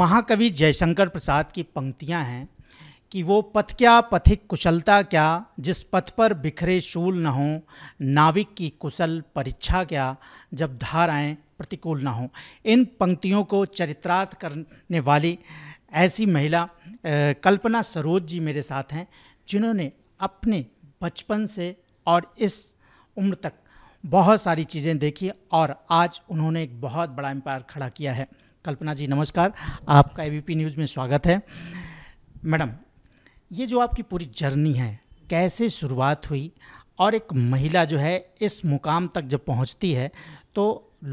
महाकवि जयशंकर प्रसाद की पंक्तियां हैं कि वो पथ क्या पथिक कुशलता क्या जिस पथ पर बिखरे शूल न हो नाविक की कुशल परीक्षा क्या जब धाराएं प्रतिकूल न हो इन पंक्तियों को चरित्रार्थ करने वाली ऐसी महिला कल्पना सरोज जी मेरे साथ हैं जिन्होंने अपने बचपन से और इस उम्र तक बहुत सारी चीज़ें देखी और आज उन्होंने एक बहुत बड़ा एम्पायर खड़ा किया है कल्पना जी नमस्कार आपका एबीपी न्यूज़ में स्वागत है मैडम ये जो आपकी पूरी जर्नी है कैसे शुरुआत हुई और एक महिला जो है इस मुकाम तक जब पहुंचती है तो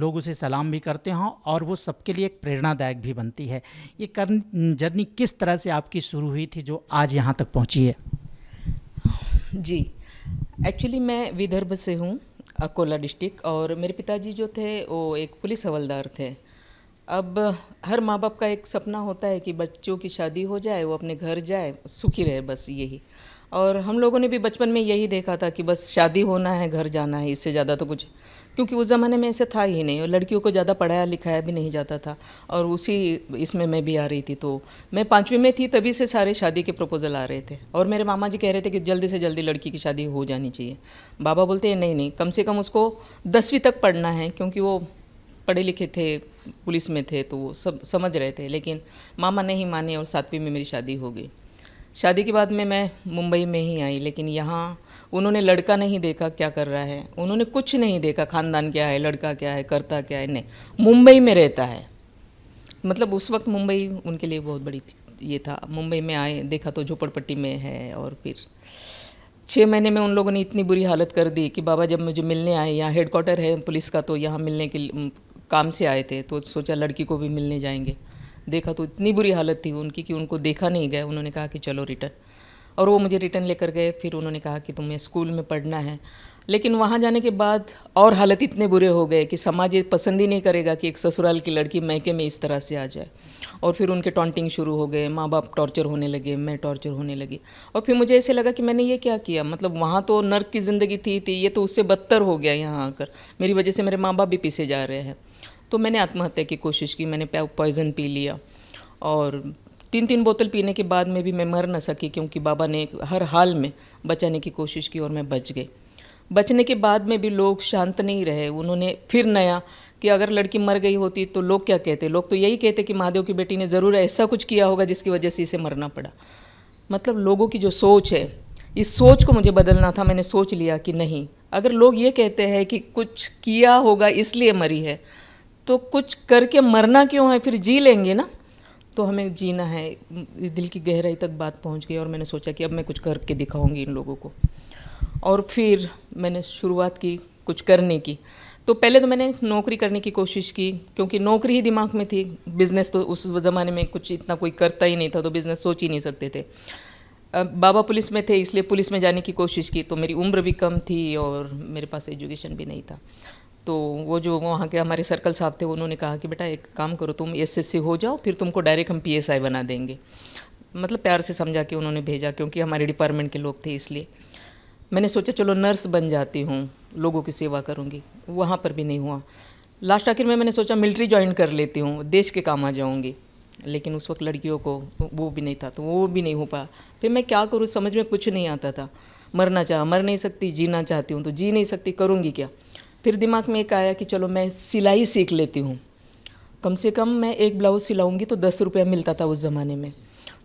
लोग उसे सलाम भी करते हों और वो सबके लिए एक प्रेरणादायक भी बनती है ये कर जर्नी किस तरह से आपकी शुरू हुई थी जो आज यहाँ तक पहुँची है जी एक्चुअली मैं विदर्भ से हूँ अकोला डिस्ट्रिक्ट और मेरे पिताजी जो थे वो एक पुलिस हवलदार थे अब हर माँ बाप का एक सपना होता है कि बच्चों की शादी हो जाए वो अपने घर जाए सुखी रहे बस यही और हम लोगों ने भी बचपन में यही देखा था कि बस शादी होना है घर जाना है इससे ज़्यादा तो कुछ क्योंकि उस ज़माने में ऐसा था ही नहीं और लड़कियों को ज़्यादा पढ़ाया लिखाया भी नहीं जाता था और उसी इसमें मैं भी आ रही थी तो मैं पाँचवीं में थी तभी से सारे शादी के प्रपोज़ल आ रहे थे और मेरे मामा जी कह रहे थे कि जल्दी से जल्दी लड़की की शादी हो जानी चाहिए बाबा बोलते हैं नहीं नहीं कम से कम उसको दसवीं तक पढ़ना है क्योंकि वो पढ़े लिखे थे पुलिस में थे तो वो सब समझ रहे थे लेकिन मामा नहीं माने और सातवीं में मेरी शादी हो गई शादी के बाद में मैं मुंबई में ही आई लेकिन यहाँ उन्होंने लड़का नहीं देखा क्या कर रहा है उन्होंने कुछ नहीं देखा खानदान क्या है लड़का क्या है करता क्या है नहीं मुंबई में रहता है मतलब उस वक्त मुंबई उनके लिए बहुत बड़ी ये था मुंबई में आए देखा तो झोपड़पट्टी में है और फिर छः महीने में उन लोगों ने इतनी बुरी हालत कर दी कि बाबा जब मुझे मिलने आए यहाँ हेडक्वार्टर है पुलिस का तो यहाँ मिलने के काम से आए थे तो सोचा लड़की को भी मिलने जाएंगे देखा तो इतनी बुरी हालत थी उनकी कि उनको देखा नहीं गया उन्होंने कहा कि चलो रिटर्न और वो मुझे रिटर्न लेकर गए फिर उन्होंने कहा कि तुम्हें स्कूल में पढ़ना है लेकिन वहाँ जाने के बाद और हालत इतने बुरे हो गए कि समाज ये पसंद ही नहीं करेगा कि एक ससुराल की लड़की मैके में इस तरह से आ जाए और फिर उनके टॉन्टिंग शुरू हो गए माँ बाप टॉर्चर होने लगे मैं टॉर्चर होने लगी और फिर मुझे ऐसे लगा कि मैंने ये क्या किया मतलब वहाँ तो नर्क की ज़िंदगी थी थी ये तो उससे बदतर हो गया यहाँ आकर मेरी वजह से मेरे माँ बाप भी पीछे जा रहे हैं तो मैंने आत्महत्या की कोशिश की मैंने पॉइजन पी लिया और तीन तीन बोतल पीने के बाद में भी मैं मर ना सकी क्योंकि बाबा ने हर हाल में बचाने की कोशिश की और मैं बच गई बचने के बाद में भी लोग शांत नहीं रहे उन्होंने फिर नया कि अगर लड़की मर गई होती तो लोग क्या कहते लोग तो यही कहते कि महादेव की बेटी ने ज़रूर ऐसा कुछ किया होगा जिसकी वजह से इसे मरना पड़ा मतलब लोगों की जो सोच है इस सोच को मुझे बदलना था मैंने सोच लिया कि नहीं अगर लोग ये कहते हैं कि कुछ किया होगा इसलिए मरी है तो कुछ करके मरना क्यों है फिर जी लेंगे ना तो हमें जीना है दिल की गहराई तक बात पहुंच गई और मैंने सोचा कि अब मैं कुछ करके दिखाऊंगी इन लोगों को और फिर मैंने शुरुआत की कुछ करने की तो पहले तो मैंने नौकरी करने की कोशिश की क्योंकि नौकरी ही दिमाग में थी बिज़नेस तो उस ज़माने में कुछ इतना कोई करता ही नहीं था तो बिज़नेस सोच ही नहीं सकते थे बाबा पुलिस में थे इसलिए पुलिस में जाने की कोशिश की तो मेरी उम्र भी कम थी और मेरे पास एजुकेशन भी नहीं था तो वो जो वहाँ के हमारे सर्कल साहब थे उन्होंने कहा कि बेटा एक काम करो तुम एसएससी हो जाओ फिर तुमको डायरेक्ट हम पीएसआई बना देंगे मतलब प्यार से समझा के उन्होंने भेजा क्योंकि हमारे डिपार्टमेंट के लोग थे इसलिए मैंने सोचा चलो नर्स बन जाती हूँ लोगों की सेवा करूँगी वहाँ पर भी नहीं हुआ लास्ट आखिर में मैंने सोचा मिलिट्री ज्वाइन कर लेती हूँ देश के काम आ जाऊँगी लेकिन उस वक्त लड़कियों को वो भी नहीं था तो वो भी नहीं हो पाया फिर मैं क्या करूँ समझ में कुछ नहीं आता था मरना चाह मर नहीं सकती जीना चाहती हूँ तो जी नहीं सकती करूँगी क्या फिर दिमाग में एक आया कि चलो मैं सिलाई सीख लेती हूँ कम से कम मैं एक ब्लाउज़ सिलाऊंगी तो दस रुपया मिलता था उस ज़माने में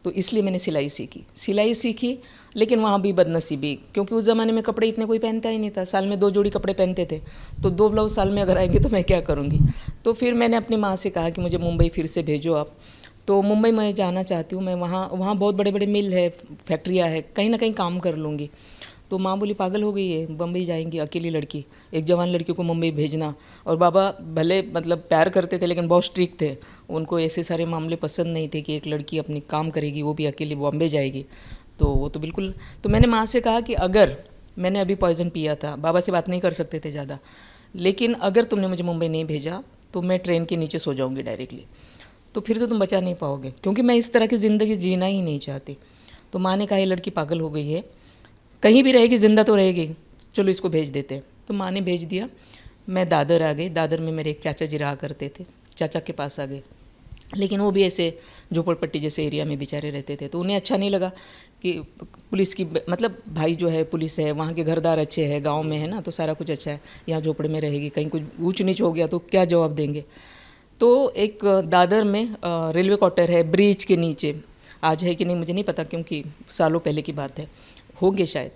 तो इसलिए मैंने सिलाई सीखी सिलाई सीखी लेकिन वहाँ भी बदनसीबी क्योंकि उस ज़माने में कपड़े इतने कोई पहनता ही नहीं था साल में दो जोड़ी कपड़े पहनते थे तो दो ब्लाउज साल में अगर आएंगे तो मैं क्या करूँगी तो फिर मैंने अपनी माँ से कहा कि मुझे मुंबई फिर से भेजो आप तो मुंबई में जाना चाहती हूँ मैं वहाँ वहाँ बहुत बड़े बड़े मिल है फैक्ट्रियाँ है कहीं ना कहीं काम कर लूँगी तो माँ बोली पागल हो गई है बम्बई जाएंगी अकेली लड़की एक जवान लड़की को मुंबई भेजना और बाबा भले मतलब प्यार करते थे लेकिन बहुत स्ट्रिक्ट थे उनको ऐसे सारे मामले पसंद नहीं थे कि एक लड़की अपनी काम करेगी वो भी अकेली बॉम्बे जाएगी तो वो तो बिल्कुल तो मैंने माँ से कहा कि अगर मैंने अभी पॉइजन पिया था बाबा से बात नहीं कर सकते थे ज़्यादा लेकिन अगर तुमने मुझे मुंबई नहीं भेजा तो मैं ट्रेन के नीचे सो जाऊँगी डायरेक्टली तो फिर तो तुम बचा नहीं पाओगे क्योंकि मैं इस तरह की ज़िंदगी जीना ही नहीं चाहती तो माँ ने कहा ये लड़की पागल हो गई है कहीं भी रहेगी ज़िंदा तो रहेगी चलो इसको भेज देते हैं तो माँ ने भेज दिया मैं दादर आ गई दादर में मेरे एक चाचा जी रहा करते थे चाचा के पास आ गए लेकिन वो भी ऐसे झोपड़पट्टी जैसे एरिया में बेचारे रहते थे तो उन्हें अच्छा नहीं लगा कि पुलिस की मतलब भाई जो है पुलिस है वहाँ के घरदार अच्छे हैं गांव में है ना तो सारा कुछ अच्छा है यहाँ झोपड़े में रहेगी कहीं कुछ ऊँच नीच हो गया तो क्या जवाब देंगे तो एक दादर में रेलवे क्वार्टर है ब्रिज के नीचे आज है कि नहीं मुझे नहीं पता क्योंकि सालों पहले की बात है होंगे शायद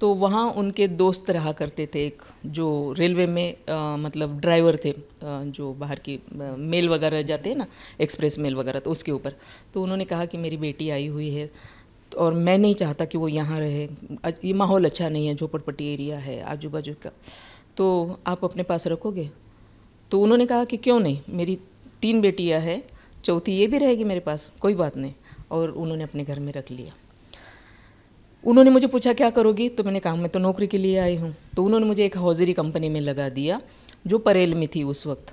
तो वहाँ उनके दोस्त रहा करते थे एक जो रेलवे में आ, मतलब ड्राइवर थे आ, जो बाहर की मेल वगैरह जाते हैं ना एक्सप्रेस मेल वगैरह तो उसके ऊपर तो उन्होंने कहा कि मेरी बेटी आई हुई है और मैं नहीं चाहता कि वो यहाँ रहे ये माहौल अच्छा नहीं है झोपड़पट्टी एरिया है आजू बाजू का तो आप अपने पास रखोगे तो उन्होंने कहा कि क्यों नहीं मेरी तीन बेटियाँ हैं चौथी ये भी रहेगी मेरे पास कोई बात नहीं और उन्होंने अपने घर में रख लिया उन्होंने मुझे पूछा क्या करोगी तो मैंने कहा मैं तो नौकरी के लिए आई हूँ तो उन्होंने मुझे एक हौजरी कंपनी में लगा दिया जो परेल में थी उस वक्त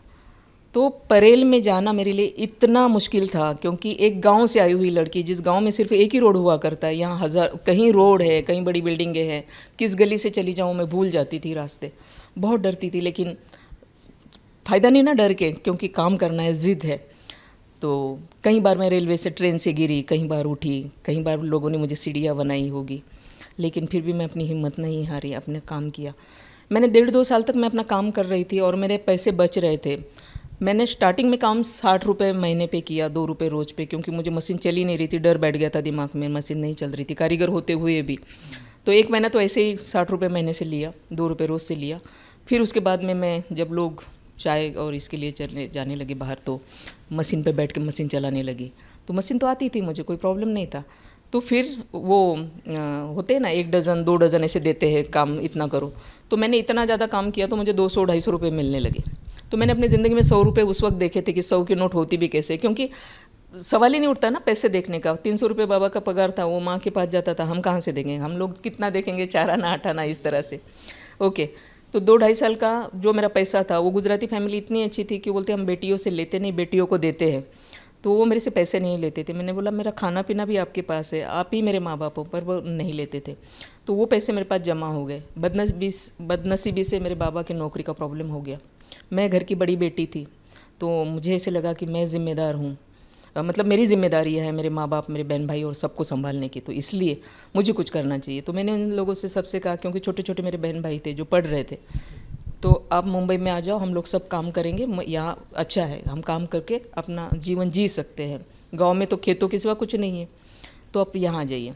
तो परेल में जाना मेरे लिए इतना मुश्किल था क्योंकि एक गांव से आई हुई लड़की जिस गांव में सिर्फ एक ही रोड हुआ करता है यहाँ हज़ार कहीं रोड है कहीं बड़ी बिल्डिंगें हैं किस गली से चली जाऊँ मैं भूल जाती थी रास्ते बहुत डरती थी लेकिन फ़ायदा नहीं ना डर के क्योंकि काम करना है ज़िद है तो कई बार मैं रेलवे से ट्रेन से गिरी कई बार उठी कई बार लोगों ने मुझे सीढ़ियाँ बनाई होगी लेकिन फिर भी मैं अपनी हिम्मत नहीं हारी अपने काम किया मैंने डेढ़ दो साल तक मैं अपना काम कर रही थी और मेरे पैसे बच रहे थे मैंने स्टार्टिंग में काम साठ रुपये महीने पे किया दो रुपये रोज़ पे क्योंकि मुझे मशीन चली नहीं रही थी डर बैठ गया था दिमाग में मशीन नहीं चल रही थी कारीगर होते हुए भी तो एक महीना तो ऐसे ही साठ रुपये महीने से लिया दो रुपये रोज़ से लिया फिर उसके बाद में मैं जब लोग चाय और इसके लिए चलने जाने लगे बाहर तो मशीन पर बैठ के मशीन चलाने लगी तो मशीन तो आती थी मुझे कोई प्रॉब्लम नहीं था तो फिर वो होते हैं ना एक डज़न दो डज़न ऐसे देते हैं काम इतना करो तो मैंने इतना ज़्यादा काम किया तो मुझे दो सौ ढाई सौ रुपये मिलने लगे तो मैंने अपनी ज़िंदगी में सौ रुपये उस वक्त देखे थे कि सौ के नोट होती भी कैसे क्योंकि सवाल ही नहीं उठता ना पैसे देखने का तीन सौ रुपये बाबा का पगार था वो माँ के पास जाता था हम कहाँ से देंगे हम लोग कितना देखेंगे चार आना आठ आना इस तरह से ओके तो दो ढाई साल का जो मेरा पैसा था वो गुजराती फैमिली इतनी अच्छी थी कि बोलते हम बेटियों से लेते नहीं बेटियों को देते हैं तो वो मेरे से पैसे नहीं लेते थे मैंने बोला मेरा खाना पीना भी आपके पास है आप ही मेरे माँ बापों पर वो नहीं लेते थे तो वो पैसे मेरे पास जमा हो गए बदनसीबी बदनसीबी से मेरे बाबा की नौकरी का प्रॉब्लम हो गया मैं घर की बड़ी बेटी थी तो मुझे ऐसे लगा कि मैं ज़िम्मेदार हूँ मतलब मेरी जिम्मेदारी है मेरे माँ बाप मेरे बहन भाई और सबको संभालने की तो इसलिए मुझे कुछ करना चाहिए तो मैंने उन लोगों से सबसे कहा क्योंकि छोटे छोटे मेरे बहन भाई थे जो पढ़ रहे थे तो आप मुंबई में आ जाओ हम लोग सब काम करेंगे यहाँ अच्छा है हम काम करके अपना जीवन जी सकते हैं गाँव में तो खेतों के सिवा कुछ नहीं है तो आप यहाँ जाइए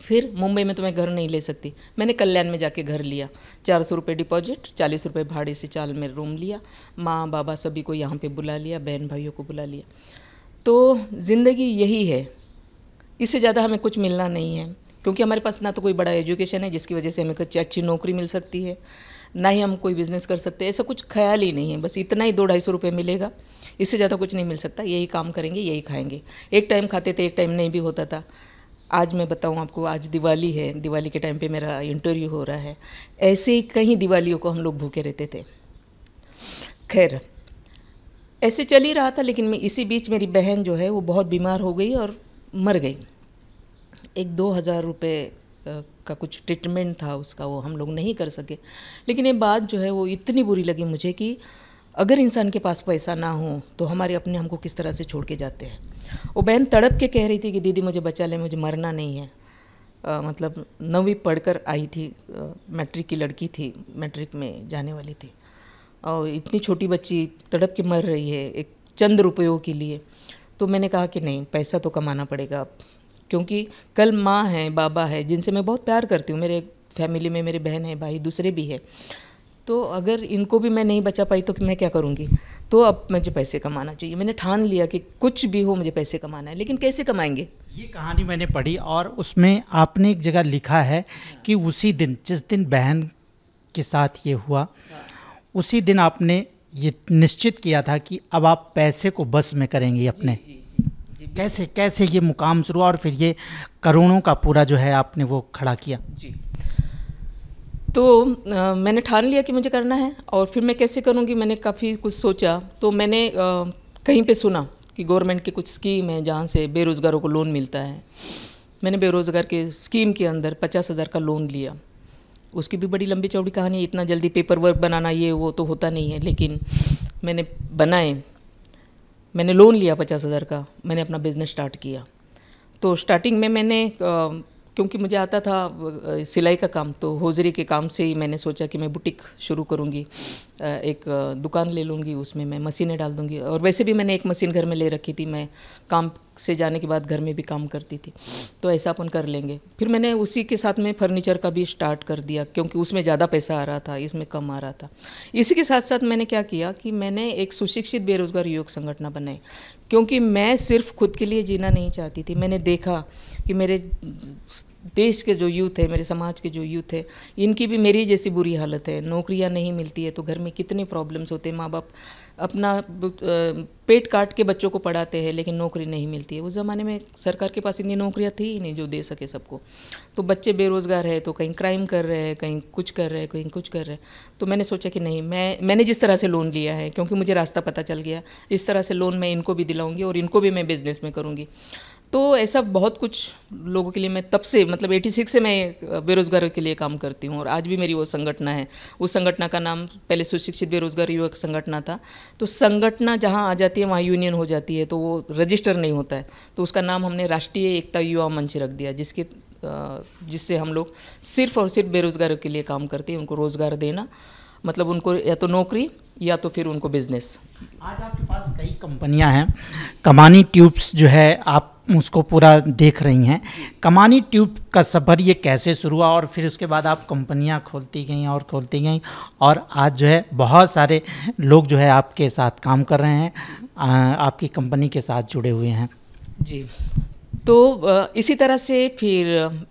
फिर मुंबई में तो मैं घर नहीं ले सकती मैंने कल्याण में जाके घर लिया चार सौ रुपये डिपॉजिट चालीस रुपये भाड़े से चाल में रूम लिया माँ बाबा सभी को यहाँ पे बुला लिया बहन भाइयों को बुला लिया तो ज़िंदगी यही है इससे ज़्यादा हमें कुछ मिलना नहीं है क्योंकि हमारे पास ना तो कोई बड़ा एजुकेशन है जिसकी वजह से हमें कुछ अच्छी नौकरी मिल सकती है ना ही हम कोई बिज़नेस कर सकते ऐसा कुछ ख्याल ही नहीं है बस इतना ही दो ढाई सौ रुपये मिलेगा इससे ज़्यादा कुछ नहीं मिल सकता यही काम करेंगे यही खाएंगे एक टाइम खाते थे एक टाइम नहीं भी होता था आज मैं बताऊँ आपको आज दिवाली है दिवाली के टाइम पर मेरा इंटरव्यू हो रहा है ऐसे ही कहीं दिवालियों को हम लोग भूखे रहते थे खैर ऐसे चल ही रहा था लेकिन मैं इसी बीच मेरी बहन जो है वो बहुत बीमार हो गई और मर गई एक दो हज़ार रुपये का कुछ ट्रीटमेंट था उसका वो हम लोग नहीं कर सके लेकिन ये बात जो है वो इतनी बुरी लगी मुझे कि अगर इंसान के पास पैसा ना हो तो हमारे अपने हमको किस तरह से छोड़ के जाते हैं वो बहन तड़प के कह रही थी कि दीदी मुझे बचा ले मुझे मरना नहीं है आ, मतलब नवी पढ़कर आई थी मैट्रिक की लड़की थी मैट्रिक में जाने वाली थी और इतनी छोटी बच्ची तड़प के मर रही है एक चंद रुपयों के लिए तो मैंने कहा कि नहीं पैसा तो कमाना पड़ेगा अब क्योंकि कल माँ है बाबा है जिनसे मैं बहुत प्यार करती हूँ मेरे फैमिली में मेरे बहन है भाई दूसरे भी है तो अगर इनको भी मैं नहीं बचा पाई तो मैं क्या करूँगी तो अब मुझे पैसे कमाना चाहिए मैंने ठान लिया कि कुछ भी हो मुझे पैसे कमाना है लेकिन कैसे कमाएंगे ये कहानी मैंने पढ़ी और उसमें आपने एक जगह लिखा है कि उसी दिन जिस दिन बहन के साथ ये हुआ उसी दिन आपने ये निश्चित किया था कि अब आप पैसे को बस में करेंगे अपने जी, जी, जी, जी, कैसे कैसे ये मुकाम शुरू और फिर ये करोड़ों का पूरा जो है आपने वो खड़ा किया जी तो आ, मैंने ठान लिया कि मुझे करना है और फिर मैं कैसे करूँगी मैंने काफ़ी कुछ सोचा तो मैंने आ, कहीं पे सुना कि गवर्नमेंट की कुछ स्कीम है जहाँ से बेरोज़गारों को लोन मिलता है मैंने बेरोज़गार के स्कीम के अंदर पचास हज़ार का लोन लिया उसकी भी बड़ी लंबी चौड़ी कहानी है इतना जल्दी पेपर वर्क बनाना ये वो तो होता नहीं है लेकिन मैंने बनाए मैंने लोन लिया पचास हज़ार का मैंने अपना बिज़नेस स्टार्ट किया तो स्टार्टिंग में मैंने क्योंकि मुझे आता था सिलाई का काम तो होजरी के काम से ही मैंने सोचा कि मैं बुटीक शुरू करूँगी एक दुकान ले लूँगी उसमें मैं मशीनें डाल दूँगी और वैसे भी मैंने एक मशीन घर में ले रखी थी मैं काम से जाने के बाद घर में भी काम करती थी तो ऐसा अपन कर लेंगे फिर मैंने उसी के साथ में फर्नीचर का भी स्टार्ट कर दिया क्योंकि उसमें ज़्यादा पैसा आ रहा था इसमें कम आ रहा था इसी के साथ साथ मैंने क्या किया कि मैंने एक सुशिक्षित बेरोजगार युवक संगठना बनाई क्योंकि मैं सिर्फ खुद के लिए जीना नहीं चाहती थी मैंने देखा कि मेरे देश के जो यूथ है मेरे समाज के जो यूथ है इनकी भी मेरी जैसी बुरी हालत है नौकरियां नहीं मिलती है तो घर में कितने प्रॉब्लम्स होते हैं माँ बाप अपना पेट काट के बच्चों को पढ़ाते हैं लेकिन नौकरी नहीं मिलती है उस ज़माने में सरकार के पास इतनी नौकरियाँ थी ही नहीं जो दे सके सबको तो बच्चे बेरोज़गार है तो कहीं क्राइम कर रहे हैं कहीं कुछ कर रहे हैं कहीं कुछ कर रहे हैं तो मैंने सोचा कि नहीं मैं मैंने जिस तरह से लोन लिया है क्योंकि मुझे रास्ता पता चल गया इस तरह से लोन मैं इनको भी दिलाऊँगी और इनको भी मैं बिज़नेस में करूँगी तो ऐसा बहुत कुछ लोगों के लिए मैं तब से मतलब 86 से मैं बेरोजगारों के लिए काम करती हूँ और आज भी मेरी वो संगठना है उस संगठना का नाम पहले सुशिक्षित बेरोजगार युवक संगठना था तो संगठना जहाँ आ जाती है वहाँ यूनियन हो जाती है तो वो रजिस्टर नहीं होता है तो उसका नाम हमने राष्ट्रीय एकता युवा मंच रख दिया जिसके जिससे हम लोग सिर्फ और सिर्फ बेरोजगारों के लिए काम करते हैं उनको रोज़गार देना मतलब उनको या तो नौकरी या तो फिर उनको बिजनेस आज आपके पास कई कंपनियां हैं कमानी ट्यूब्स जो है आप उसको पूरा देख रही हैं कमानी ट्यूब का सफ़र ये कैसे शुरू हुआ और फिर उसके बाद आप कंपनियां खोलती गई और खोलती गई और आज जो है बहुत सारे लोग जो है आपके साथ काम कर रहे हैं आपकी कंपनी के साथ जुड़े हुए हैं जी तो इसी तरह से फिर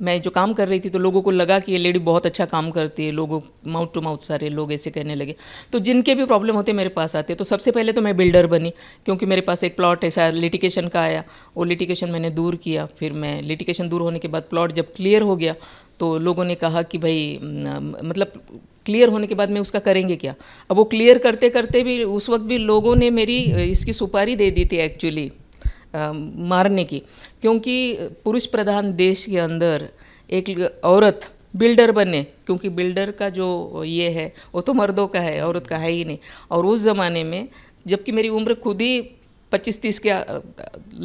मैं जो काम कर रही थी तो लोगों को लगा कि ये लेडी बहुत अच्छा काम करती है लोगों माउथ टू माउथ सारे लोग ऐसे कहने लगे तो जिनके भी प्रॉब्लम होते मेरे पास आते तो सबसे पहले तो मैं बिल्डर बनी क्योंकि मेरे पास एक प्लॉट ऐसा लिटिकेशन का आया वो लिटिकेशन मैंने दूर किया फिर मैं लिटिकेशन दूर होने के बाद प्लॉट जब क्लियर हो गया तो लोगों ने कहा कि भाई मतलब क्लियर होने के बाद मैं उसका करेंगे क्या अब वो क्लियर करते करते भी उस वक्त भी लोगों ने मेरी इसकी सुपारी दे दी थी एक्चुअली मारने की क्योंकि पुरुष प्रधान देश के अंदर एक औरत बिल्डर बने क्योंकि बिल्डर का जो ये है वो तो मर्दों का है औरत का है ही नहीं और उस ज़माने में जबकि मेरी उम्र खुद ही पच्चीस तीस के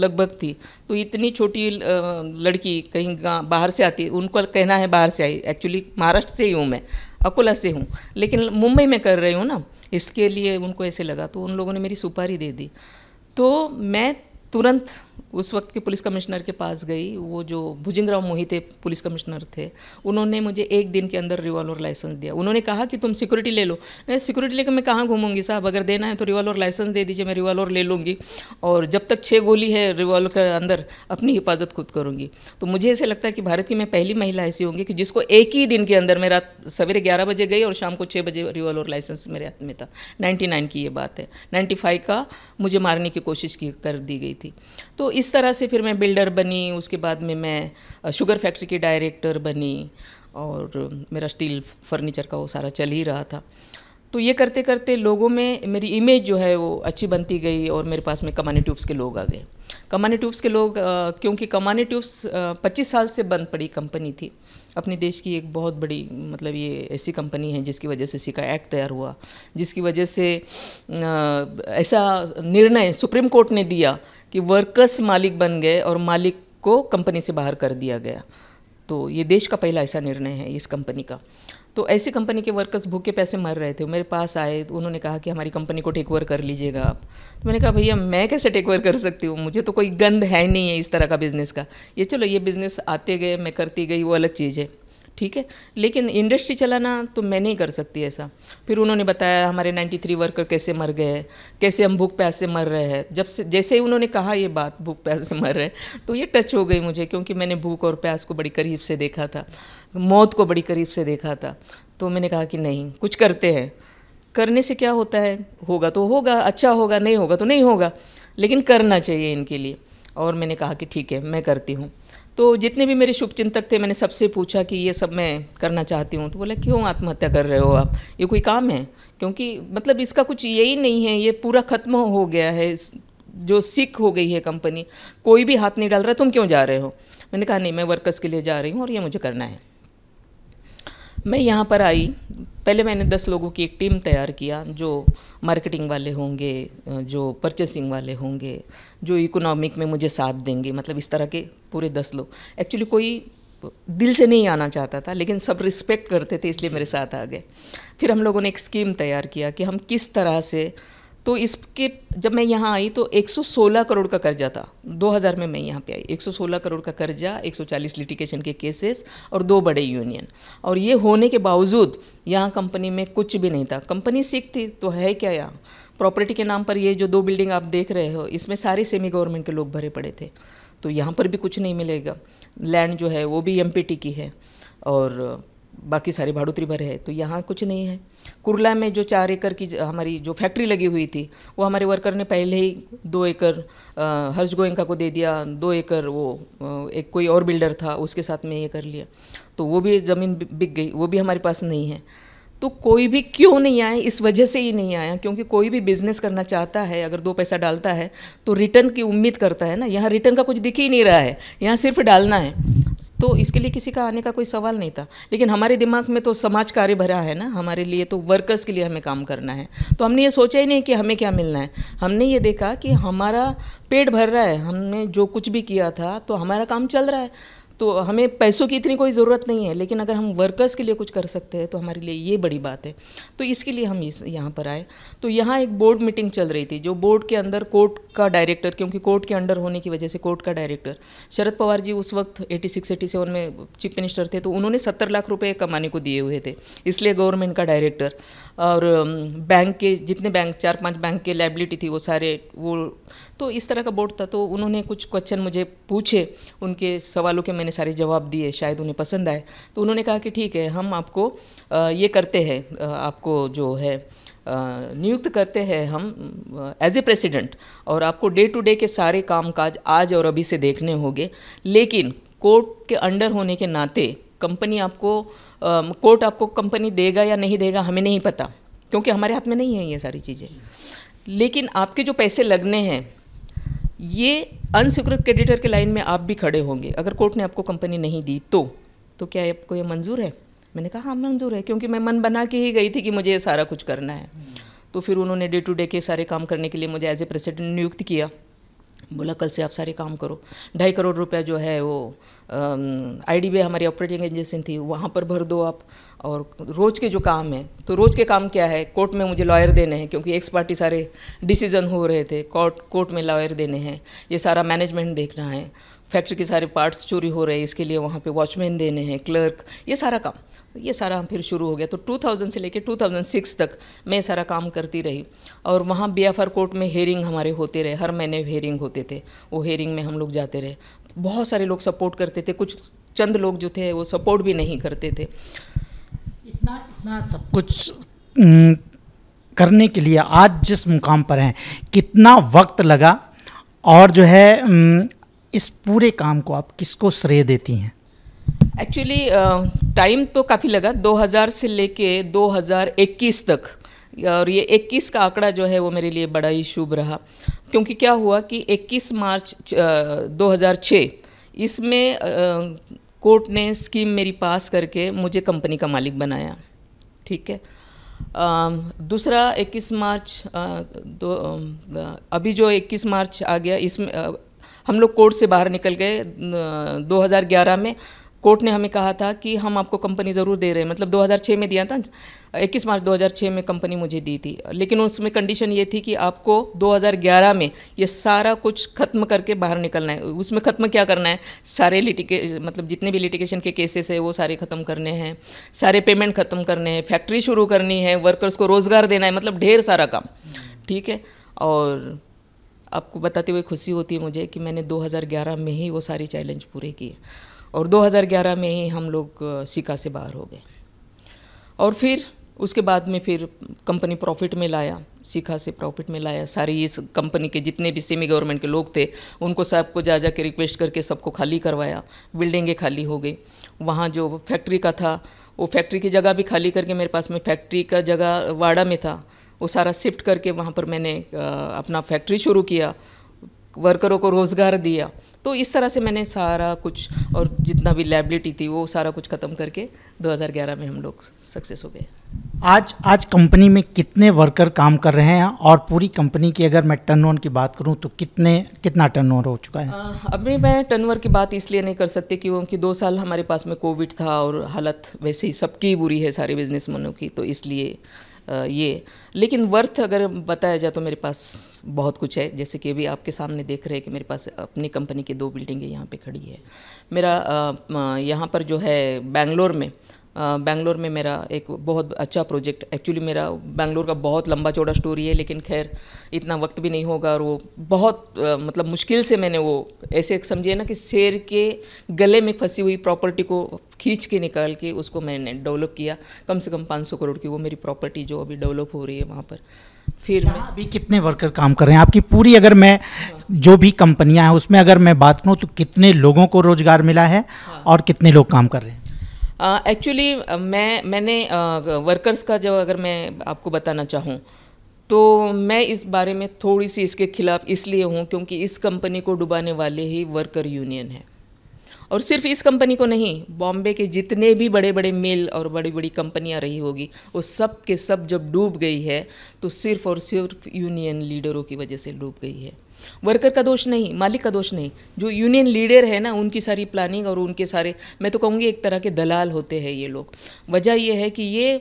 लगभग थी तो इतनी छोटी लड़की कहीं गाँव बाहर से आती उनको कहना है बाहर से आई एक्चुअली महाराष्ट्र से ही हूँ मैं अकोला से हूँ लेकिन मुंबई में कर रही हूँ ना इसके लिए उनको ऐसे लगा तो उन लोगों ने मेरी सुपारी दे दी तो मैं तुरंत उस वक्त के पुलिस कमिश्नर के पास गई वो जो भुजिंगराव मोहिते पुलिस कमिश्नर थे उन्होंने मुझे एक दिन के अंदर रिवॉल्वर लाइसेंस दिया उन्होंने कहा कि तुम सिक्योरिटी ले लो नहीं सिक्योरिटी लेकर मैं कहाँ घूमूंगी साहब अगर देना है तो रिवॉल्वर लाइसेंस दे दीजिए मैं रिवॉल्वर ले लूँगी और जब तक छः गोली है रिवॉल्वर के अंदर अपनी हिफाजत खुद करूँगी तो मुझे ऐसे लगता है कि भारत की मैं पहली महिला ऐसी होंगी कि जिसको एक ही दिन के अंदर मैं रात सवेरे ग्यारह बजे गई और शाम को छः बजे रिवॉल्वर लाइसेंस मेरे हाथ में था नाइन्टी की ये बात है नाइन्टी का मुझे मारने की कोशिश की कर दी गई थी तो तो इस तरह से फिर मैं बिल्डर बनी उसके बाद में मैं शुगर फैक्ट्री की डायरेक्टर बनी और मेरा स्टील फर्नीचर का वो सारा चल ही रहा था तो ये करते करते लोगों में मेरी इमेज जो है वो अच्छी बनती गई और मेरे पास में कमानी ट्यूब्स के लोग आ गए कमानी ट्यूब्स के लोग क्योंकि कमानी ट्यूब्स पच्चीस साल से बंद पड़ी कंपनी थी अपने देश की एक बहुत बड़ी मतलब ये ऐसी कंपनी है जिसकी वजह से सिका एक्ट तैयार हुआ जिसकी वजह से ऐसा निर्णय सुप्रीम कोर्ट ने दिया कि वर्कर्स मालिक बन गए और मालिक को कंपनी से बाहर कर दिया गया तो ये देश का पहला ऐसा निर्णय है इस कंपनी का तो ऐसी कंपनी के वर्कर्स भूखे पैसे मर रहे थे मेरे पास आए तो उन्होंने कहा कि हमारी कंपनी को टेक ओवर कर लीजिएगा आप तो मैंने कहा भैया मैं कैसे टेक ओवर कर सकती हूँ मुझे तो कोई गंध है नहीं है इस तरह का बिज़नेस का ये चलो ये बिज़नेस आते गए मैं करती गई वो अलग चीज़ है ठीक है लेकिन इंडस्ट्री चलाना तो मैं नहीं कर सकती ऐसा फिर उन्होंने बताया हमारे 93 वर्कर कैसे मर गए कैसे हम भूख प्यास से मर रहे हैं जब से जैसे ही उन्होंने कहा ये बात भूख प्यास से मर रहे तो ये टच हो गई मुझे क्योंकि मैंने भूख और प्यास को बड़ी करीब से देखा था मौत को बड़ी करीब से देखा था तो मैंने कहा कि नहीं कुछ करते हैं करने से क्या होता है होगा तो होगा अच्छा होगा नहीं होगा तो नहीं होगा लेकिन करना चाहिए इनके लिए और मैंने कहा कि ठीक है मैं करती हूँ तो जितने भी मेरे शुभचिंतक थे मैंने सबसे पूछा कि ये सब मैं करना चाहती हूँ तो बोला क्यों आत्महत्या कर रहे हो आप ये कोई काम है क्योंकि मतलब इसका कुछ यही नहीं है ये पूरा ख़त्म हो गया है जो सिक हो गई है कंपनी कोई भी हाथ नहीं डाल रहा तुम क्यों जा रहे हो मैंने कहा नहीं मैं वर्कर्स के लिए जा रही हूँ और ये मुझे करना है मैं यहाँ पर आई पहले मैंने दस लोगों की एक टीम तैयार किया जो मार्केटिंग वाले होंगे जो परचेसिंग वाले होंगे जो इकोनॉमिक में मुझे साथ देंगे मतलब इस तरह के पूरे दस लोग एक्चुअली कोई दिल से नहीं आना चाहता था लेकिन सब रिस्पेक्ट करते थे इसलिए मेरे साथ आ गए फिर हम लोगों ने एक स्कीम तैयार किया कि हम किस तरह से तो इसके जब मैं यहाँ आई तो 116 करोड़ का कर्जा था 2000 में मैं यहाँ पे आई 116 करोड़ का कर्जा 140 लिटिगेशन के केसेस और दो बड़े यूनियन और ये होने के बावजूद यहाँ कंपनी में कुछ भी नहीं था कंपनी सीख थी तो है क्या यहाँ प्रॉपर्टी के नाम पर ये जो दो बिल्डिंग आप देख रहे हो इसमें सारे सेमी गवर्नमेंट के लोग भरे पड़े थे तो यहाँ पर भी कुछ नहीं मिलेगा लैंड जो है वो भी एम की है और बाकी सारे भाड़ोत्री भरे है तो यहाँ कुछ नहीं है कुरला में जो चार एकड़ की हमारी जो फैक्ट्री लगी हुई थी वो हमारे वर्कर ने पहले ही दो एकड़ हर्ष गोयंका को दे दिया दो एकड़ वो एक कोई और बिल्डर था उसके साथ में ये कर लिया तो वो भी ज़मीन बिक गई वो भी हमारे पास नहीं है तो कोई भी क्यों नहीं आए इस वजह से ही नहीं आया क्योंकि कोई भी बिजनेस करना चाहता है अगर दो पैसा डालता है तो रिटर्न की उम्मीद करता है ना यहाँ रिटर्न का कुछ दिख ही नहीं रहा है यहाँ सिर्फ डालना है तो इसके लिए किसी का आने का कोई सवाल नहीं था लेकिन हमारे दिमाग में तो समाज कार्य भरा है ना हमारे लिए तो वर्कर्स के लिए हमें काम करना है तो हमने ये सोचा ही नहीं कि हमें क्या मिलना है हमने ये देखा कि हमारा पेट भर रहा है हमने जो कुछ भी किया था तो हमारा काम चल रहा है तो हमें पैसों की इतनी कोई ज़रूरत नहीं है लेकिन अगर हम वर्कर्स के लिए कुछ कर सकते हैं तो हमारे लिए ये बड़ी बात है तो इसके लिए हम इस यहाँ पर आए तो यहाँ एक बोर्ड मीटिंग चल रही थी जो बोर्ड के अंदर कोर्ट का डायरेक्टर क्योंकि कोर्ट के अंडर होने की वजह से कोर्ट का डायरेक्टर शरद पवार जी उस वक्त एटी सिक्स एटी सेवन में चीफ मिनिस्टर थे तो उन्होंने सत्तर लाख रुपये कमाने को दिए हुए थे इसलिए गवर्नमेंट का डायरेक्टर और बैंक के जितने बैंक चार पांच बैंक के लाइबिलिटी थी वो सारे वो तो इस तरह का बोर्ड था तो उन्होंने कुछ क्वेश्चन मुझे पूछे उनके सवालों के मैंने सारे जवाब दिए शायद उन्हें पसंद आए तो उन्होंने कहा कि ठीक है हम आपको ये करते हैं आपको जो है नियुक्त करते हैं हम एज ए प्रेसिडेंट और आपको डे टू डे के सारे काज आज और अभी से देखने होंगे लेकिन कोर्ट के अंडर होने के नाते कंपनी आपको कोर्ट आपको कंपनी देगा या नहीं देगा हमें नहीं पता क्योंकि हमारे हाथ में नहीं है ये सारी चीज़ें लेकिन आपके जो पैसे लगने हैं ये अनसिक्योर्ड क्रेडिटर के लाइन में आप भी खड़े होंगे अगर कोर्ट ने आपको कंपनी नहीं दी तो तो क्या आपको ये मंजूर है मैंने कहा हाँ मंजूर है क्योंकि मैं मन बना के ही गई थी कि मुझे ये सारा कुछ करना है तो फिर उन्होंने डे टू डे के सारे काम करने के लिए मुझे एज ए प्रेसिडेंट नियुक्त किया बोला कल से आप सारे काम करो ढाई करोड़ रुपया जो है वो आईडीबीआई हमारी ऑपरेटिंग एजेंसी थी वहाँ पर भर दो आप और रोज़ के जो काम है तो रोज़ के काम क्या है कोर्ट में मुझे लॉयर देने हैं क्योंकि एक्स पार्टी सारे डिसीजन हो रहे थे कोर्ट कोर्ट में लॉयर देने हैं ये सारा मैनेजमेंट देखना है फैक्ट्री के सारे पार्ट्स चोरी हो रहे हैं इसके लिए वहाँ पे वॉचमैन देने हैं क्लर्क ये सारा काम तो ये सारा फिर शुरू हो गया तो 2000 से लेकर 2006 तक मैं सारा काम करती रही और वहाँ बी कोर्ट में हेयरिंग हमारे होते रहे हर महीने हेयरिंग होते थे वो हेयरिंग में हम लोग जाते रहे बहुत सारे लोग सपोर्ट करते थे कुछ चंद लोग जो थे वो सपोर्ट भी नहीं करते थे इतना इतना सब कुछ करने के लिए आज जिस मुकाम पर हैं कितना वक्त लगा और जो है इस पूरे काम को आप किसको श्रेय देती हैं एक्चुअली टाइम uh, तो काफ़ी लगा 2000 से लेके 2021 तक और ये 21 का आंकड़ा जो है वो मेरे लिए बड़ा ही शुभ रहा क्योंकि क्या हुआ कि 21 मार्च 2006 इसमें कोर्ट ने स्कीम मेरी पास करके मुझे कंपनी का मालिक बनाया ठीक है आ, दूसरा 21 मार्च आ, दो आ, अभी जो 21 मार्च आ गया इसमें हम लोग कोर्ट से बाहर निकल गए 2011 में कोर्ट ने हमें कहा था कि हम आपको कंपनी ज़रूर दे रहे हैं मतलब 2006 में दिया था 21 मार्च 2006 में कंपनी मुझे दी थी लेकिन उसमें कंडीशन ये थी कि आपको 2011 में ये सारा कुछ खत्म करके बाहर निकलना है उसमें ख़त्म क्या करना है सारे लिटिके मतलब जितने भी लिटिगेशन के केसेस है वो सारे ख़त्म करने हैं सारे पेमेंट ख़त्म करने हैं फैक्ट्री शुरू करनी है वर्कर्स को रोज़गार देना है मतलब ढेर सारा काम ठीक है और आपको बताते हुए खुशी होती है मुझे कि मैंने 2011 में ही वो सारी चैलेंज पूरे किए और 2011 में ही हम लोग सिका से बाहर हो गए और फिर उसके बाद में फिर कंपनी प्रॉफिट में लाया सीखा से प्रॉफिट में लाया सारी इस कंपनी के जितने भी सेमी गवर्नमेंट के लोग थे उनको सबको जा जा के रिक्वेस्ट करके सबको खाली करवाया बिल्डिंगें खाली हो गई वहाँ जो फैक्ट्री का था वो फैक्ट्री की जगह भी खाली करके मेरे पास में फैक्ट्री का जगह वाड़ा में था वो सारा शिफ्ट करके वहाँ पर मैंने अपना फैक्ट्री शुरू किया वर्करों को रोज़गार दिया तो इस तरह से मैंने सारा कुछ और जितना भी लाइबिलिटी थी वो सारा कुछ ख़त्म करके 2011 में हम लोग सक्सेस हो गए आज आज कंपनी में कितने वर्कर काम कर रहे हैं और पूरी कंपनी की अगर मैं टर्न की बात करूं तो कितने कितना टर्न हो चुका है अभी मैं टर्न की बात इसलिए नहीं कर सकती क्योंकि दो साल हमारे पास में कोविड था और हालत वैसे ही सबकी बुरी है सारे बिजनेसमैनों की तो इसलिए ये लेकिन वर्थ अगर बताया जाए तो मेरे पास बहुत कुछ है जैसे कि अभी आपके सामने देख रहे हैं कि मेरे पास अपनी कंपनी की दो बिल्डिंगें यहाँ पे खड़ी है मेरा यहाँ पर जो है बैंगलोर में बैंगलोर में मेरा एक बहुत अच्छा प्रोजेक्ट एक्चुअली मेरा बेंगलोर का बहुत लंबा चौड़ा स्टोरी है लेकिन खैर इतना वक्त भी नहीं होगा और वो बहुत आ, मतलब मुश्किल से मैंने वो ऐसे समझिए ना कि शेर के गले में फंसी हुई प्रॉपर्टी को खींच के निकाल के उसको मैंने डेवलप किया कम से कम 500 करोड़ की वो मेरी प्रॉपर्टी जो अभी डेवलप हो रही है वहाँ पर फिर अभी कितने वर्कर काम कर रहे हैं आपकी पूरी अगर मैं जो भी कंपनियां हैं उसमें अगर मैं बात करूँ तो कितने लोगों को रोज़गार मिला है हाँ। और कितने लोग काम कर रहे हैं एक्चुअली uh, uh, मैं मैंने वर्कर्स uh, का जो अगर मैं आपको बताना चाहूँ तो मैं इस बारे में थोड़ी सी इसके खिलाफ इसलिए हूँ क्योंकि इस कंपनी को डुबाने वाले ही वर्कर यूनियन है और सिर्फ इस कंपनी को नहीं बॉम्बे के जितने भी बड़े बड़े मिल और बड़ी बड़ी कंपनियां रही होगी वो सब के सब जब डूब गई है तो सिर्फ और सिर्फ यूनियन लीडरों की वजह से डूब गई है वर्कर का दोष नहीं मालिक का दोष नहीं जो यूनियन लीडर है ना उनकी सारी प्लानिंग और उनके सारे मैं तो कहूँगी एक तरह के दलाल होते हैं ये लोग वजह यह है कि ये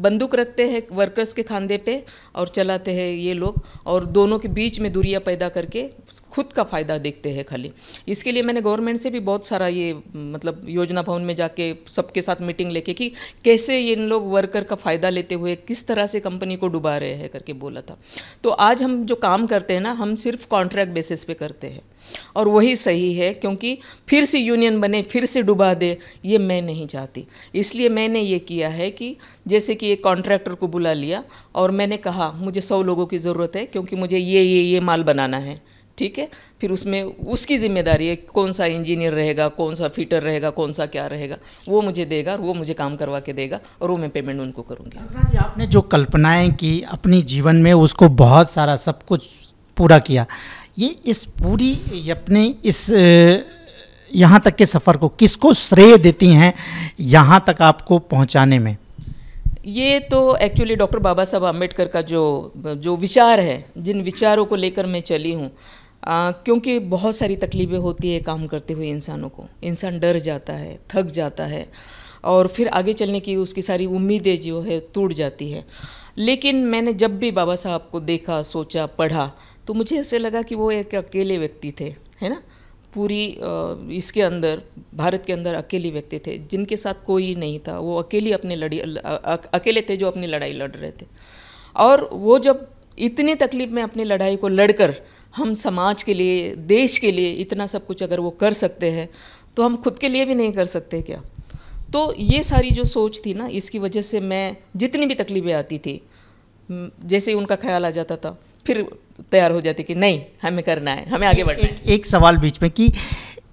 बंदूक रखते हैं वर्कर्स के खांधे पे और चलाते हैं ये लोग और दोनों के बीच में दूरियाँ पैदा करके खुद का फ़ायदा देखते हैं खाली इसके लिए मैंने गवर्नमेंट से भी बहुत सारा ये मतलब योजना भवन में जाके सबके साथ मीटिंग लेके कि कैसे ये इन लोग वर्कर का फ़ायदा लेते हुए किस तरह से कंपनी को डुबा रहे हैं करके बोला था तो आज हम जो काम करते हैं ना हम सिर्फ कॉन्ट्रैक्ट बेसिस पे करते हैं और वही सही है क्योंकि फिर से यूनियन बने फिर से डुबा दे ये मैं नहीं चाहती इसलिए मैंने ये किया है कि जैसे कि एक कॉन्ट्रैक्टर को बुला लिया और मैंने कहा मुझे सौ लोगों की ज़रूरत है क्योंकि मुझे ये ये ये माल बनाना है ठीक है फिर उसमें उसकी जिम्मेदारी है कौन सा इंजीनियर रहेगा कौन सा फिटर रहेगा कौन सा क्या रहेगा वो मुझे देगा और वो मुझे काम करवा के देगा और वो मैं पेमेंट उनको करूँगी आपने जो कल्पनाएं की अपनी जीवन में उसको बहुत सारा सब कुछ पूरा किया ये इस पूरी अपने इस यहाँ तक के सफ़र को किसको श्रेय देती हैं यहाँ तक आपको पहुँचाने में ये तो एक्चुअली डॉक्टर बाबा साहब अम्बेडकर का जो जो विचार है जिन विचारों को लेकर मैं चली हूँ क्योंकि बहुत सारी तकलीफ़ें होती है काम करते हुए इंसानों को इंसान डर जाता है थक जाता है और फिर आगे चलने की उसकी सारी उम्मीदें जो है टूट जाती है लेकिन मैंने जब भी बाबा साहब को देखा सोचा पढ़ा तो मुझे ऐसे लगा कि वो एक अकेले व्यक्ति थे है ना पूरी इसके अंदर भारत के अंदर अकेले व्यक्ति थे जिनके साथ कोई नहीं था वो अकेले अपने लड़ी अकेले थे जो अपनी लड़ाई लड़ रहे थे और वो जब इतनी तकलीफ में अपनी लड़ाई को लड़कर हम समाज के लिए देश के लिए इतना सब कुछ अगर वो कर सकते हैं तो हम खुद के लिए भी नहीं कर सकते क्या तो ये सारी जो सोच थी ना इसकी वजह से मैं जितनी भी तकलीफ़ें आती थी जैसे ही उनका ख्याल आ जाता था फिर तैयार हो जाती कि नहीं हमें करना है हमें आगे बढ़ना एक, है एक सवाल बीच में कि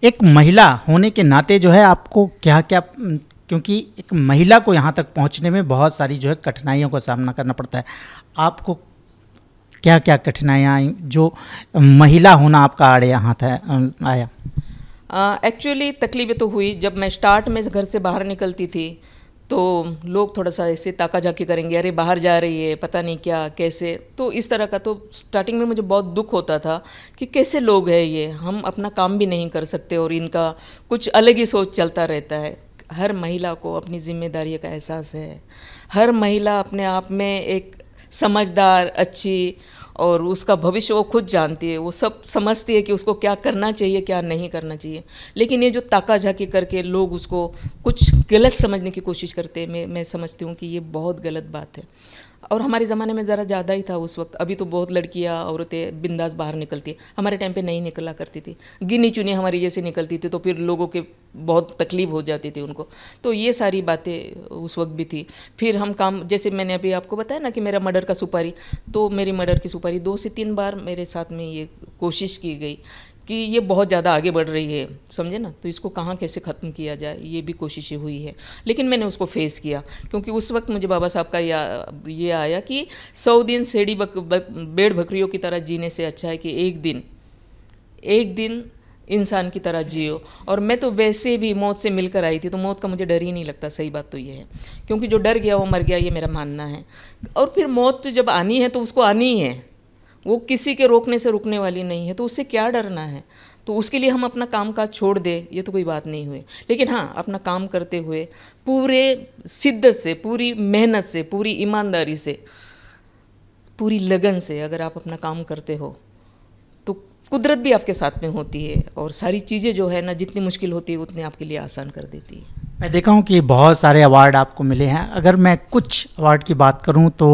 एक महिला होने के नाते जो है आपको क्या क्या क्योंकि एक महिला को यहाँ तक पहुँचने में बहुत सारी जो है कठिनाइयों का सामना करना पड़ता है आपको क्या क्या कठिनाइयाँ आई जो महिला होना आपका आड़े यहाँ था आया एक्चुअली तकलीफ़ें तो हुई जब मैं स्टार्ट में घर से बाहर निकलती थी तो लोग थोड़ा सा ऐसे ताका झाकी करेंगे अरे बाहर जा रही है पता नहीं क्या कैसे तो इस तरह का तो स्टार्टिंग में मुझे बहुत दुख होता था कि कैसे लोग हैं ये हम अपना काम भी नहीं कर सकते और इनका कुछ अलग ही सोच चलता रहता है हर महिला को अपनी जिम्मेदारी का एहसास है हर महिला अपने आप में एक समझदार अच्छी और उसका भविष्य वो खुद जानती है वो सब समझती है कि उसको क्या करना चाहिए क्या नहीं करना चाहिए लेकिन ये जो ताका झाकी करके लोग उसको कुछ गलत समझने की कोशिश करते हैं मैं मैं समझती हूँ कि ये बहुत गलत बात है और हमारे ज़माने में ज़रा ज़्यादा ही था उस वक्त अभी तो बहुत लड़कियाँ औरतें बिंदास बाहर निकलती है हमारे टाइम पे नहीं निकला करती थी गिनी चुनी हमारी जैसे निकलती थी तो फिर लोगों के बहुत तकलीफ हो जाती थी उनको तो ये सारी बातें उस वक्त भी थी फिर हम काम जैसे मैंने अभी आपको बताया ना कि मेरा मर्डर का सुपारी तो मेरी मर्डर की सुपारी दो से तीन बार मेरे साथ में ये कोशिश की गई कि ये बहुत ज़्यादा आगे बढ़ रही है समझे ना तो इसको कहाँ कैसे ख़त्म किया जाए ये भी कोशिशें हुई है लेकिन मैंने उसको फेस किया क्योंकि उस वक्त मुझे बाबा साहब का या ये आया कि सौ दिन सेड़ी बक, बक, बेड़ बकरियों की तरह जीने से अच्छा है कि एक दिन एक दिन इंसान की तरह जियो और मैं तो वैसे भी मौत से मिलकर आई थी तो मौत का मुझे डर ही नहीं लगता सही बात तो ये है क्योंकि जो डर गया वो मर गया ये मेरा मानना है और फिर मौत जब आनी है तो उसको आनी ही है वो किसी के रोकने से रुकने वाली नहीं है तो उससे क्या डरना है तो उसके लिए हम अपना काम काज छोड़ दें ये तो कोई बात नहीं हुई लेकिन हाँ अपना काम करते हुए पूरे शिद्दत से पूरी मेहनत से पूरी ईमानदारी से पूरी लगन से अगर आप अपना काम करते हो तो कुदरत भी आपके साथ में होती है और सारी चीज़ें जो है ना जितनी मुश्किल होती है उतनी आपके लिए आसान कर देती है मैं देखा हूँ कि बहुत सारे अवार्ड आपको मिले हैं अगर मैं कुछ अवार्ड की बात करूँ तो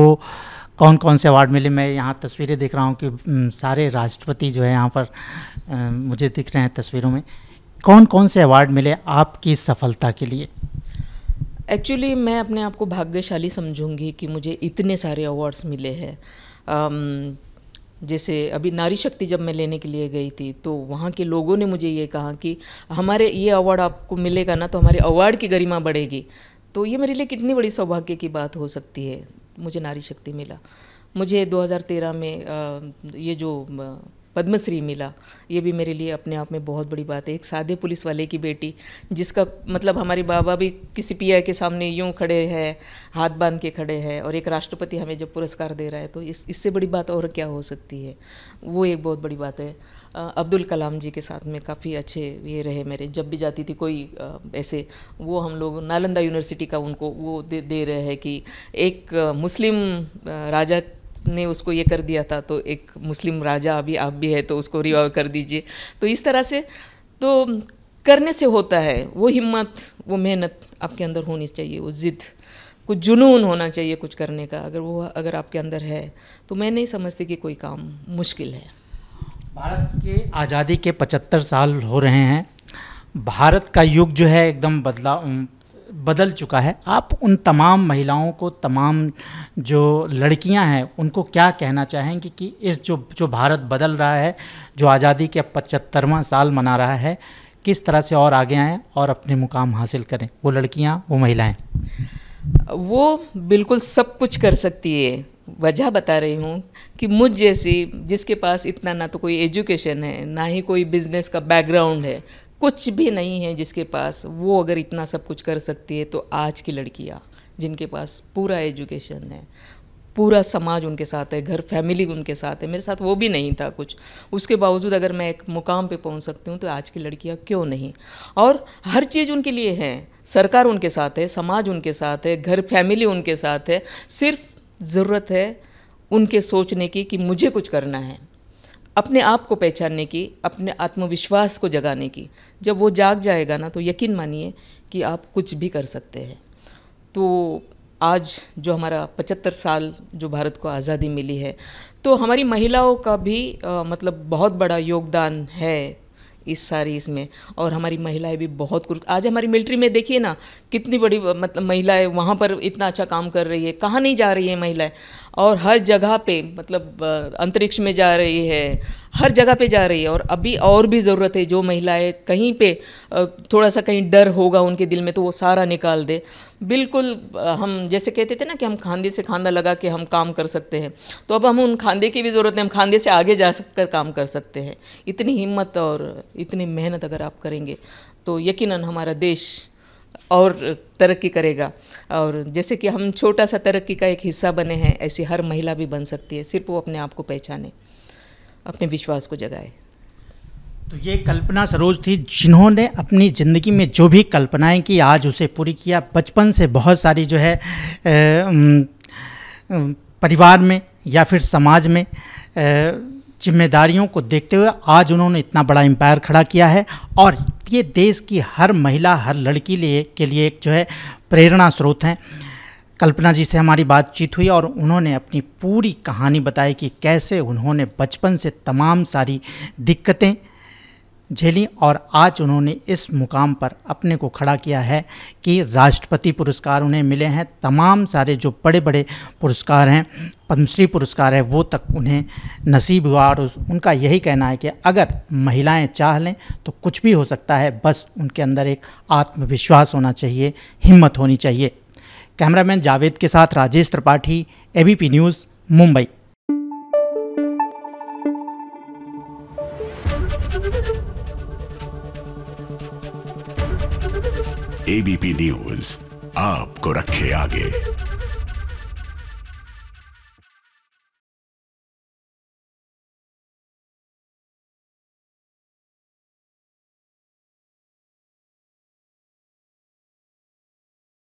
कौन कौन से अवार्ड मिले मैं यहाँ तस्वीरें देख रहा हूँ कि सारे राष्ट्रपति जो है यहाँ पर मुझे दिख रहे हैं तस्वीरों में कौन कौन से अवार्ड मिले आपकी सफलता के लिए एक्चुअली मैं अपने आप को भाग्यशाली समझूंगी कि मुझे इतने सारे अवार्ड्स मिले हैं जैसे अभी नारी शक्ति जब मैं लेने के लिए गई थी तो वहाँ के लोगों ने मुझे ये कहा कि हमारे ये अवार्ड आपको मिलेगा ना तो हमारे अवार्ड की गरिमा बढ़ेगी तो ये मेरे लिए कितनी बड़ी सौभाग्य की बात हो सकती है मुझे नारी शक्ति मिला मुझे 2013 में ये जो पद्मश्री मिला ये भी मेरे लिए अपने आप में बहुत बड़ी बात है एक सादे पुलिस वाले की बेटी जिसका मतलब हमारे बाबा भी किसी पिया के सामने यूं खड़े हैं हाथ बांध के खड़े हैं और एक राष्ट्रपति हमें जब पुरस्कार दे रहा है तो इस इससे बड़ी बात और क्या हो सकती है वो एक बहुत बड़ी बात है अब्दुल कलाम जी के साथ में काफ़ी अच्छे ये रहे मेरे जब भी जाती थी कोई ऐसे वो हम लोग नालंदा यूनिवर्सिटी का उनको वो दे, दे रहे हैं कि एक मुस्लिम राजा ने उसको ये कर दिया था तो एक मुस्लिम राजा अभी आप भी है तो उसको रिवाइव कर दीजिए तो इस तरह से तो करने से होता है वो हिम्मत वो मेहनत आपके अंदर होनी चाहिए वो ज़िद कुछ जुनून होना चाहिए कुछ करने का अगर वो अगर आपके अंदर है तो मैं नहीं समझती कि कोई काम मुश्किल है भारत के आज़ादी के 75 साल हो रहे हैं भारत का युग जो है एकदम बदला बदल चुका है आप उन तमाम महिलाओं को तमाम जो लड़कियां हैं उनको क्या कहना चाहेंगे कि इस जो जो भारत बदल रहा है जो आज़ादी के पचहत्तरवा साल मना रहा है किस तरह से और आगे आएँ और अपने मुकाम हासिल करें वो लड़कियां वो महिलाएं वो बिल्कुल सब कुछ कर सकती है वजह बता रही हूँ कि मुझ जैसी जिसके पास इतना ना तो कोई एजुकेशन है ना ही कोई बिजनेस का बैकग्राउंड है कुछ भी नहीं है जिसके पास वो अगर इतना सब कुछ कर सकती है तो आज की लड़कियाँ जिनके पास पूरा एजुकेशन है पूरा समाज उनके साथ है घर फैमिली उनके साथ है मेरे साथ वो भी नहीं था कुछ उसके बावजूद अगर मैं एक मुकाम पे पहुंच सकती हूँ तो आज की लड़कियाँ क्यों नहीं और हर चीज़ उनके लिए है सरकार उनके साथ है समाज उनके साथ है घर फैमिली उनके साथ है सिर्फ ज़रूरत है उनके सोचने की कि मुझे कुछ करना है अपने आप को पहचानने की अपने आत्मविश्वास को जगाने की जब वो जाग जाएगा ना तो यकीन मानिए कि आप कुछ भी कर सकते हैं तो आज जो हमारा पचहत्तर साल जो भारत को आज़ादी मिली है तो हमारी महिलाओं का भी आ, मतलब बहुत बड़ा योगदान है इस सारी इसमें और हमारी महिलाएं भी बहुत कुछ आज हमारी मिलिट्री में देखिए ना कितनी बड़ी मतलब महिलाएं वहाँ पर इतना अच्छा काम कर रही है कहाँ नहीं जा रही है महिलाएं और हर जगह पे मतलब अंतरिक्ष में जा रही है हर जगह पे जा रही है और अभी और भी ज़रूरत है जो महिलाएं कहीं पे थोड़ा सा कहीं डर होगा उनके दिल में तो वो सारा निकाल दे बिल्कुल हम जैसे कहते थे ना कि हम खानदे से खानदा लगा के हम काम कर सकते हैं तो अब हम उन खानदे की भी ज़रूरत है हम खानदे से आगे जा कर काम कर सकते हैं इतनी हिम्मत और इतनी मेहनत अगर आप करेंगे तो यकीन हमारा देश और तरक्की करेगा और जैसे कि हम छोटा सा तरक्की का एक हिस्सा बने हैं ऐसी हर महिला भी बन सकती है सिर्फ वो अपने आप को पहचाने अपने विश्वास को जगाए तो ये कल्पना सरोज थी जिन्होंने अपनी ज़िंदगी में जो भी कल्पनाएं की आज उसे पूरी किया बचपन से बहुत सारी जो है परिवार में या फिर समाज में जिम्मेदारियों को देखते हुए आज उन्होंने इतना बड़ा एम्पायर खड़ा किया है और ये देश की हर महिला हर लड़की लिए के लिए एक जो है प्रेरणा स्रोत हैं कल्पना जी से हमारी बातचीत हुई और उन्होंने अपनी पूरी कहानी बताई कि कैसे उन्होंने बचपन से तमाम सारी दिक्कतें झेली और आज उन्होंने इस मुकाम पर अपने को खड़ा किया है कि राष्ट्रपति पुरस्कार उन्हें मिले हैं तमाम सारे जो बड़े बड़े पुरस्कार हैं पद्मश्री पुरस्कार है वो तक उन्हें नसीब हुआ और उनका यही कहना है कि अगर महिलाएं चाह लें तो कुछ भी हो सकता है बस उनके अंदर एक आत्मविश्वास होना चाहिए हिम्मत होनी चाहिए कैमरामैन जावेद के साथ Rajesh Tripathi ABP news Mumbai ABP news आपको रखे आगे